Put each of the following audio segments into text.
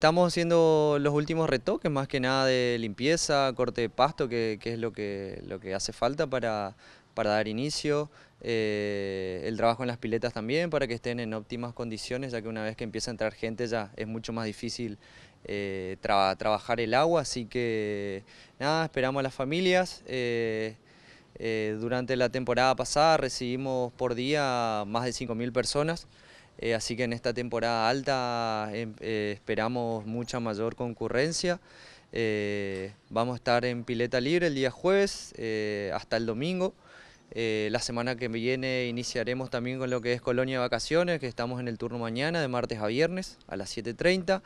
Estamos haciendo los últimos retoques, más que nada de limpieza, corte de pasto, que, es lo que, lo que hace falta para, dar inicio. Eh, el trabajo en las piletas también, para que estén en óptimas condiciones, ya que una vez que empieza a entrar gente ya es mucho más difícil eh, trabajar el agua. Así que nada, esperamos a las familias. Eh, durante la temporada pasada recibimos por día más de 5.000 personas. Eh, así que en esta temporada alta em, eh, esperamos mucha mayor concurrencia. Eh, vamos a estar en pileta libre el día jueves hasta el domingo. la semana que viene iniciaremos también con lo que es Colonia de Vacaciones, que estamos en el turno mañana de martes a viernes a las 7.30.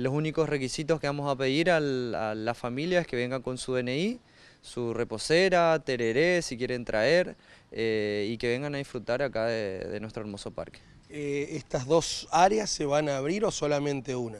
los únicos requisitos que vamos a pedir a la familia es que vengan con su DNI, su reposera, tereré, si quieren traer, eh, y que vengan a disfrutar acá de, nuestro hermoso parque. Eh, ¿Estas dos áreas se van a abrir o solamente una?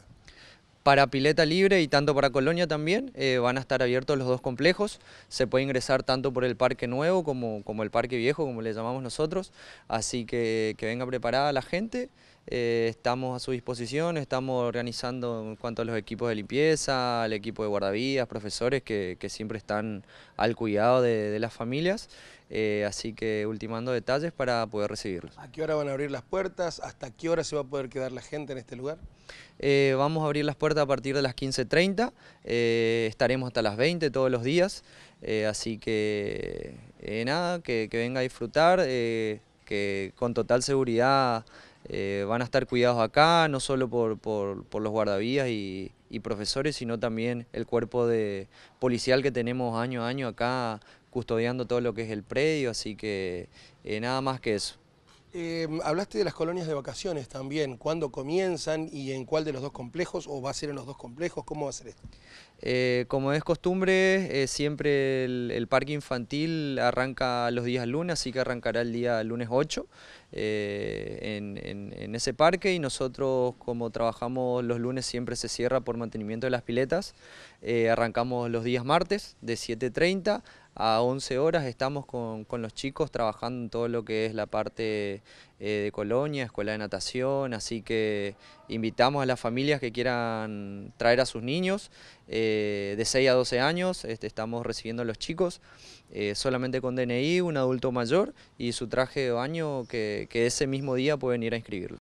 Para Pileta Libre y tanto para Colonia también eh, van a estar abiertos los dos complejos. Se puede ingresar tanto por el parque nuevo como, como el parque viejo, como le llamamos nosotros. Así que que venga preparada la gente eh, estamos a su disposición, estamos organizando en cuanto a los equipos de limpieza, al equipo de guardavías, profesores que, siempre están al cuidado de, las familias, eh, así que ultimando detalles para poder recibirlos. ¿A qué hora van a abrir las puertas? ¿Hasta qué hora se va a poder quedar la gente en este lugar? Eh, vamos a abrir las puertas a partir de las 15.30, estaremos hasta las 20 todos los días, así que nada, que, que, venga a disfrutar, que con total seguridad eh, van a estar cuidados acá, no solo por, los guardavías y, profesores, sino también el cuerpo de policial que tenemos año a año acá custodiando todo lo que es el predio, así que eh, nada más que eso. Em, hablaste de las colonias de vacaciones también. ¿Cuándo comienzan y en cuál de los dos complejos? ¿O va a ser en los dos complejos? ¿Cómo va a ser esto? Eh, como es costumbre, eh, siempre el, parque infantil arranca los días lunes, así que arrancará el día lunes 8 eh, en, en, ese parque y nosotros como trabajamos los lunes siempre se cierra por mantenimiento de las piletas, arrancamos los días martes de 7.30 a 11 horas estamos con, los chicos trabajando en todo lo que es la parte eh, de Colonia, escuela de natación, así que invitamos a las familias que quieran traer a sus niños eh, de 6 a 12 años, este, estamos recibiendo a los chicos eh, solamente con DNI, un adulto mayor y su traje de baño que, que ese mismo día pueden ir a inscribirlo.